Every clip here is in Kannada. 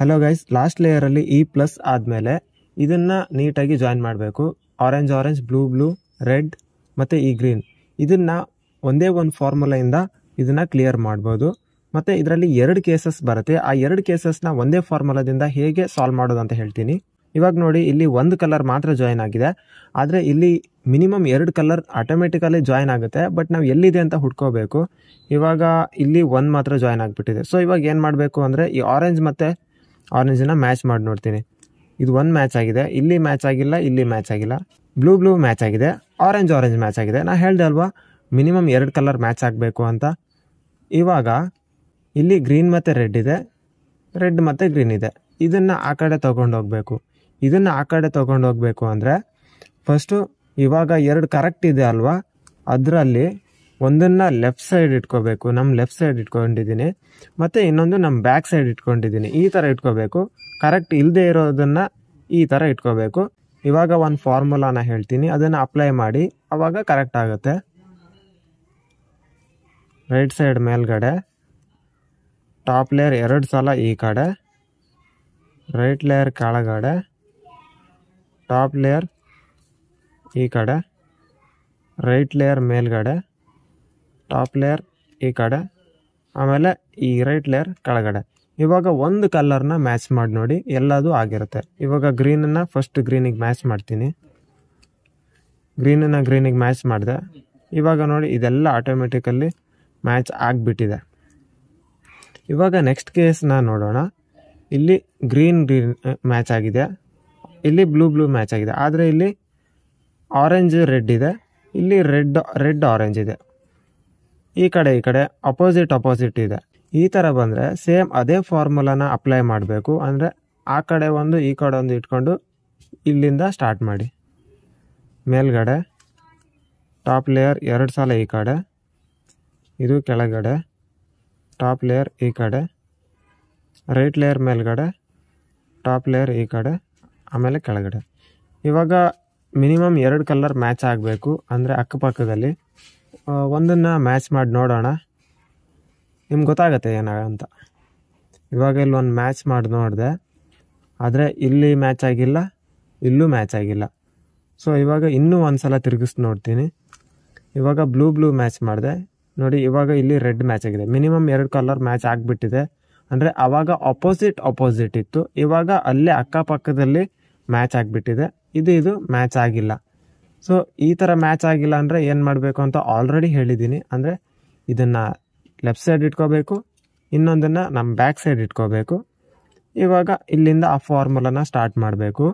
ಹಲೋ ಗೈಸ್ ಲಾಸ್ಟ್ ಲೇಯರಲ್ಲಿ ಇ ಪ್ಲಸ್ ಆದಮೇಲೆ ಇದನ್ನು ನೀಟಾಗಿ ಜಾಯಿನ್ ಮಾಡಬೇಕು orange orange blue blue red ಮತ್ತು ಈ ಗ್ರೀನ್ ಇದನ್ನು ಒಂದೇ ಒಂದು ಫಾರ್ಮುಲೆಯಿಂದ ಇದನ್ನು ಕ್ಲಿಯರ್ ಮಾಡ್ಬೋದು ಮತ್ತು ಇದರಲ್ಲಿ ಎರಡು ಕೇಸಸ್ ಬರುತ್ತೆ ಆ ಎರಡು ಕೇಸಸ್ನ ಒಂದೇ ಫಾರ್ಮುಲಾದಿಂದ ಹೇಗೆ ಸಾಲ್ವ್ ಮಾಡೋದು ಅಂತ ಹೇಳ್ತೀನಿ ಇವಾಗ ನೋಡಿ ಇಲ್ಲಿ ಒಂದು ಕಲರ್ ಮಾತ್ರ ಜಾಯಿನ್ ಆಗಿದೆ ಆದರೆ ಇಲ್ಲಿ ಮಿನಿಮಮ್ ಎರಡು ಕಲರ್ ಆಟೋಮೆಟಿಕಲಿ ಜಾಯಿನ್ ಆಗುತ್ತೆ ಬಟ್ ನಾವು ಎಲ್ಲಿದೆ ಅಂತ ಹುಡ್ಕೋಬೇಕು ಇವಾಗ ಇಲ್ಲಿ ಒಂದು ಮಾತ್ರ ಜಾಯಿನ್ ಆಗಿಬಿಟ್ಟಿದೆ ಸೊ ಇವಾಗ ಏನು ಮಾಡಬೇಕು ಅಂದರೆ ಈ ಆರೆಂಜ್ ಮತ್ತು ಆರೆಂಜನ್ನು ಮ್ಯಾಚ್ ಮಾಡಿ ನೋಡ್ತೀನಿ ಇದು ಒಂದು ಮ್ಯಾಚ್ ಆಗಿದೆ ಇಲ್ಲಿ ಮ್ಯಾಚ್ ಆಗಿಲ್ಲ ಇಲ್ಲಿ ಮ್ಯಾಚ್ ಆಗಿಲ್ಲ ಬ್ಲೂ ಬ್ಲೂ ಮ್ಯಾಚ್ ಆಗಿದೆ ಆರೆಂಜ್ ಆರೆಂಜ್ ಮ್ಯಾಚ್ ಆಗಿದೆ ನಾನು ಹೇಳ್ದೆ ಅಲ್ವಾ ಮಿನಿಮಮ್ ಎರಡು ಕಲರ್ ಮ್ಯಾಚ್ ಆಗಬೇಕು ಅಂತ ಇವಾಗ ಇಲ್ಲಿ ಗ್ರೀನ್ ಮತ್ತು ರೆಡ್ ಇದೆ ರೆಡ್ ಮತ್ತು ಗ್ರೀನ್ ಇದೆ ಇದನ್ನು ಆ ಕಡೆ ಹೋಗಬೇಕು ಇದನ್ನು ಆ ಕಡೆ ಹೋಗಬೇಕು ಅಂದರೆ ಫಸ್ಟು ಇವಾಗ ಎರಡು ಕರೆಕ್ಟ್ ಇದೆ ಅಲ್ವಾ ಅದರಲ್ಲಿ ಒಂದನ್ನು ಲೆಫ್ಟ್ ಸೈಡ್ ಇಟ್ಕೋಬೇಕು ನಮ್ಮ ಲೆಫ್ಟ್ ಸೈಡ್ ಇಟ್ಕೊಂಡಿದ್ದೀನಿ ಮತ್ತು ಇನ್ನೊಂದು ನಮ್ಮ ಬ್ಯಾಕ್ ಸೈಡ್ ಇಟ್ಕೊಂಡಿದ್ದೀನಿ ಈ ಥರ ಇಟ್ಕೋಬೇಕು ಕರೆಕ್ಟ್ ಇಲ್ಲದೆ ಇರೋದನ್ನು ಈ ಥರ ಇಟ್ಕೋಬೇಕು ಇವಾಗ ಒಂದು ಫಾರ್ಮುಲಾನ ಹೇಳ್ತೀನಿ ಅದನ್ನು ಅಪ್ಲೈ ಮಾಡಿ ಅವಾಗ ಕರೆಕ್ಟ್ ಆಗುತ್ತೆ ರೈಟ್ ಸೈಡ್ ಮೇಲ್ಗಡೆ ಟಾಪ್ ಲೇಯರ್ ಎರಡು ಸಲ ಈ ಕಡೆ ರೈಟ್ ಲೇಯರ್ ಕೆಳಗಡೆ ಟಾಪ್ ಲೇಯರ್ ಈ ಕಡೆ ರೈಟ್ ಲೇಯರ್ ಮೇಲ್ಗಡೆ ಟಾಪ್ ಲೇಯರ್ ಈ ಕಡೆ ಆಮೇಲೆ ಈ ರೈಟ್ ಲೇಯರ್ ಕೆಳಗಡೆ ಇವಾಗ ಒಂದು ಕಲರ್ನ ಮ್ಯಾಚ್ ಮಾಡಿ ನೋಡಿ ಎಲ್ಲದು ಆಗಿರುತ್ತೆ ಇವಾಗ ಗ್ರೀನನ್ನು ಫಸ್ಟ್ ಗ್ರೀನಿಗೆ ಮ್ಯಾಚ್ ಮಾಡ್ತೀನಿ ಗ್ರೀನನ್ನು ಗ್ರೀನಿಗೆ ಮ್ಯಾಚ್ ಮಾಡಿದೆ ಇವಾಗ ನೋಡಿ ಇದೆಲ್ಲ ಆಟೋಮೆಟಿಕಲ್ಲಿ ಮ್ಯಾಚ್ ಆಗಿಬಿಟ್ಟಿದೆ ಇವಾಗ ನೆಕ್ಸ್ಟ್ ಕೇಸ್ನ ನೋಡೋಣ ಇಲ್ಲಿ ಗ್ರೀನ್ ಗ್ರೀನ್ ಮ್ಯಾಚ್ ಆಗಿದೆ ಇಲ್ಲಿ ಬ್ಲೂ ಬ್ಲೂ ಮ್ಯಾಚ್ ಆಗಿದೆ ಆದರೆ ಇಲ್ಲಿ ಆರೆಂಜ್ ರೆಡ್ ಇದೆ ಇಲ್ಲಿ ರೆಡ್ ರೆಡ್ ಆರೆಂಜ್ ಇದೆ ಈ ಕಡೆ ಈ ಕಡೆ ಅಪೋಸಿಟ್ ಅಪೋಸಿಟ್ ಇದೆ ಈ ಥರ ಬಂದರೆ ಸೇಮ್ ಅದೇ ಫಾರ್ಮುಲಾನ ಅಪ್ಲೈ ಮಾಡಬೇಕು ಅಂದರೆ ಆ ಕಡೆ ಒಂದು ಈ ಕಡೆ ಒಂದು ಇಟ್ಕೊಂಡು ಇಲ್ಲಿಂದ ಸ್ಟಾರ್ಟ್ ಮಾಡಿ ಮೇಲ್ಗಡೆ ಟಾಪ್ ಲೇಯರ್ ಎರಡು ಸಲ ಈ ಕಡೆ ಇದು ಕೆಳಗಡೆ ಟಾಪ್ ಲೇಯರ್ ಈ ಕಡೆ ರೈಟ್ ಲೇಯರ್ ಮೇಲ್ಗಡೆ ಟಾಪ್ ಲೇಯರ್ ಈ ಕಡೆ ಆಮೇಲೆ ಕೆಳಗಡೆ ಇವಾಗ ಮಿನಿಮಮ್ ಎರಡು ಕಲರ್ ಮ್ಯಾಚ್ ಆಗಬೇಕು ಅಂದರೆ ಅಕ್ಕಪಕ್ಕದಲ್ಲಿ ಒಂದನ್ನು ಮ್ಯಾಚ್ ಮಾಡಿ ನೋಡೋಣ ನಿಮ್ಗೆ ಗೊತ್ತಾಗತ್ತೆ ಏನಾಗ ಅಂತ ಇವಾಗ ಇಲ್ಲಿ ಒಂದು ಮ್ಯಾಚ್ ಮಾಡಿ ನೋಡಿದೆ ಆದರೆ ಇಲ್ಲಿ ಮ್ಯಾಚ್ ಆಗಿಲ್ಲ ಇಲ್ಲೂ ಮ್ಯಾಚ್ ಆಗಿಲ್ಲ ಸೊ ಇವಾಗ ಇನ್ನೂ ಒಂದು ಸಲ ತಿರುಗಿಸಿ ನೋಡ್ತೀನಿ ಇವಾಗ ಬ್ಲೂ ಬ್ಲೂ ಮ್ಯಾಚ್ ಮಾಡಿದೆ ನೋಡಿ ಇವಾಗ ಇಲ್ಲಿ ರೆಡ್ ಮ್ಯಾಚ್ ಆಗಿದೆ ಮಿನಿಮಮ್ ಎರಡು ಕಲರ್ ಮ್ಯಾಚ್ ಆಗಿಬಿಟ್ಟಿದೆ ಅಂದರೆ ಆವಾಗ ಅಪೋಸಿಟ್ ಅಪೋಸಿಟ್ ಇತ್ತು ಇವಾಗ ಅಲ್ಲೇ ಅಕ್ಕಪಕ್ಕದಲ್ಲಿ ಮ್ಯಾಚ್ ಆಗಿಬಿಟ್ಟಿದೆ ಇದು ಇದು ಮ್ಯಾಚ್ ಆಗಿಲ್ಲ ಸೊ ಈ ಥರ ಮ್ಯಾಚ್ ಆಗಿಲ್ಲ ಅಂದರೆ ಏನು ಮಾಡಬೇಕು ಅಂತ ಆಲ್ರೆಡಿ ಹೇಳಿದ್ದೀನಿ ಅಂದರೆ ಇದನ್ನು ಲೆಫ್ಟ್ ಸೈಡ್ ಇಟ್ಕೋಬೇಕು ಇನ್ನೊಂದನ್ನು ನಮ್ಮ ಬ್ಯಾಕ್ ಸೈಡ್ ಇಟ್ಕೋಬೇಕು ಇವಾಗ ಇಲ್ಲಿಂದ ಆ ಫಾರ್ಮುಲಾನ ಸ್ಟಾರ್ಟ್ ಮಾಡಬೇಕು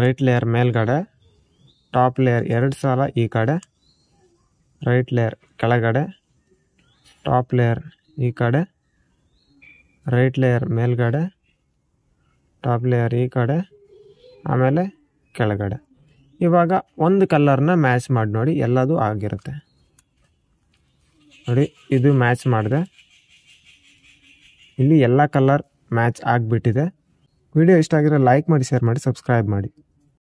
ರೈಟ್ ಲೇಯರ್ ಮೇಲ್ಗಡೆ ಟಾಪ್ ಲೇಯರ್ ಎರಡು ಸಲ ಈ ಕಡೆ ರೈಟ್ ಲೇಯರ್ ಕೆಳಗಡೆ ಟಾಪ್ ಲೇಯರ್ ಈ ಕಡೆ ರೈಟ್ ಲೇಯರ್ ಮೇಲ್ಗಡೆ ಟಾಪ್ ಲೇಯರ್ ಈ ಕಡೆ ಆಮೇಲೆ ಕೆಳಗಡೆ ಇವಾಗ ಒಂದು ಕಲರ್ನ ಮ್ಯಾಚ್ ಮಾಡಿ ನೋಡಿ ಎಲ್ಲದು ಆಗಿರುತ್ತೆ ನೋಡಿ ಇದು ಮ್ಯಾಚ್ ಮಾಡಿದೆ ಇಲ್ಲಿ ಎಲ್ಲ ಕಲರ್ ಮ್ಯಾಚ್ ಆಗಿಬಿಟ್ಟಿದೆ ವಿಡಿಯೋ ಇಷ್ಟ ಆಗಿದ್ರೆ ಲೈಕ್ ಮಾಡಿ ಶೇರ್ ಮಾಡಿ ಸಬ್ಸ್ಕ್ರೈಬ್ ಮಾಡಿ